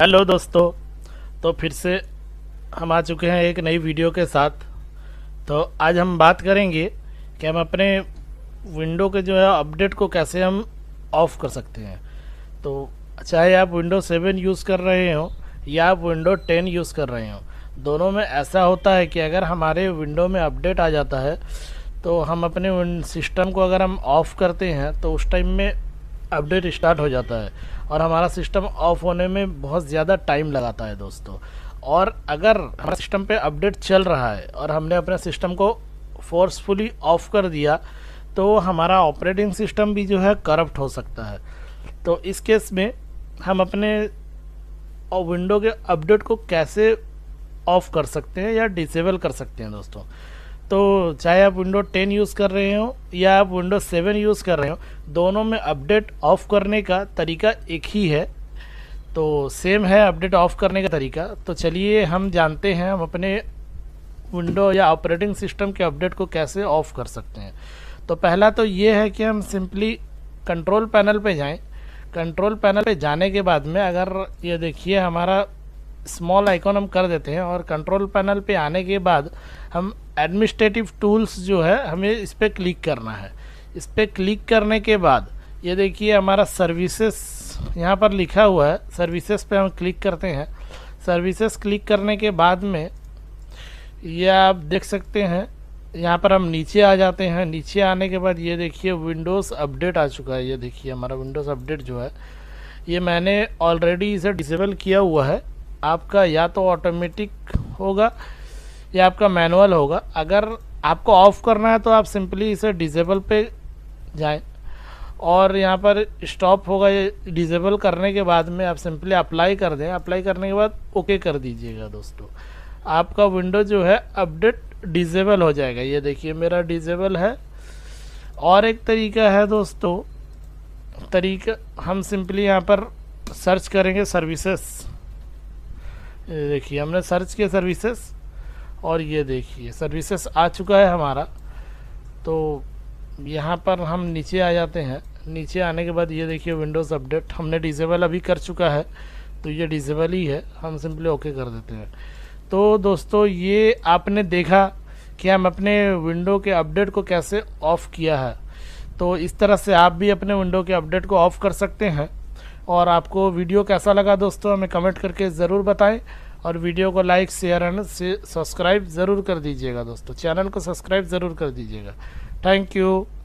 hello दोस्तों तो फिर से हम आ चुके हैं एक नई वीडियो के साथ तो आज हम बात करेंगे कि हम अपने विंडो के जो है अपडेट को कैसे हम ऑफ़ कर सकते हैं तो चाहे आप विंडो सेवन यूज़ कर रहे हो या आप विंडो टेन यूज़ कर रहे हो दोनों में ऐसा होता है कि अगर हमारे विंडो में अपडेट आ जाता है तो हम अपने सिस्टम को अगर हम ऑफ़ करते हैं तो उस टाइम में अपडेट स्टार्ट हो जाता है और हमारा सिस्टम ऑफ होने में बहुत ज़्यादा टाइम लगाता है दोस्तों और अगर हमारा सिस्टम पे अपडेट चल रहा है और हमने अपने सिस्टम को फोर्सफुली ऑफ कर दिया तो हमारा ऑपरेटिंग सिस्टम भी जो है करप्ट हो सकता है तो इस केस में हम अपने विंडो के अपडेट को कैसे ऑफ कर सकते हैं या डिसेबल कर सकते हैं दोस्तों तो चाहे आप विंडो 10 यूज़ कर रहे हो या आप विंडो 7 यूज़ कर रहे हो दोनों में अपडेट ऑफ करने का तरीका एक ही है तो सेम है अपडेट ऑफ करने का तरीका तो चलिए हम जानते हैं हम अपने विंडो या ऑपरेटिंग सिस्टम के अपडेट को कैसे ऑफ कर सकते हैं तो पहला तो ये है कि हम सिंपली कंट्रोल पैनल पे जाएं कंट्रोल पैनल पे जाने के बाद में अगर ये देखिए हमारा स्मॉल आइकॉन हम कर देते हैं और कंट्रोल पैनल पे आने के बाद हम एडमिनिस्ट्रेटिव टूल्स जो है हमें इस पर क्लिक करना है इस पर क्लिक करने के बाद ये देखिए हमारा सर्विसेस यहाँ पर लिखा हुआ है सर्विसेस पे हम क्लिक करते हैं सर्विसेस क्लिक करने के बाद में यह आप देख सकते हैं यहाँ पर हम नीचे आ जाते हैं नीचे आने के बाद ये देखिए विंडोज़ अपडेट आ चुका है ये देखिए हमारा विंडोज़ अपडेट जो है ये मैंने ऑलरेडी इसे डिसेबल किया हुआ है आपका या तो ऑटोमेटिक होगा या आपका मैनुअल होगा अगर आपको ऑफ़ करना है तो आप सिंपली इसे डिजेबल पे जाएं और यहाँ पर स्टॉप होगा ये डिजेबल करने के बाद में आप सिंपली अप्लाई कर दें अप्लाई करने के बाद ओके कर दीजिएगा दोस्तों आपका विंडो जो है अपडेट डिजेबल हो जाएगा ये देखिए मेरा डिजेबल है और एक तरीका है दोस्तों तरीका हम सिंपली यहाँ पर सर्च करेंगे सर्विसेस देखिए हमने सर्च किया सर्विसेज और ये देखिए सर्विसेज आ चुका है हमारा तो यहाँ पर हम नीचे आ जाते हैं नीचे आने के बाद ये देखिए विंडोज़ अपडेट हमने डिजेबल अभी कर चुका है तो ये डिजेबल ही है हम सिंपली ओके कर देते हैं तो दोस्तों ये आपने देखा कि हम अपने विंडो के अपडेट को कैसे ऑफ़ किया है तो इस तरह से आप भी अपने विंडो के अपडेट को ऑफ़ कर सकते हैं और आपको वीडियो कैसा लगा दोस्तों हमें कमेंट करके ज़रूर बताएं और वीडियो को लाइक शेयर एंड सब्सक्राइब ज़रूर कर दीजिएगा दोस्तों चैनल को सब्सक्राइब ज़रूर कर दीजिएगा थैंक यू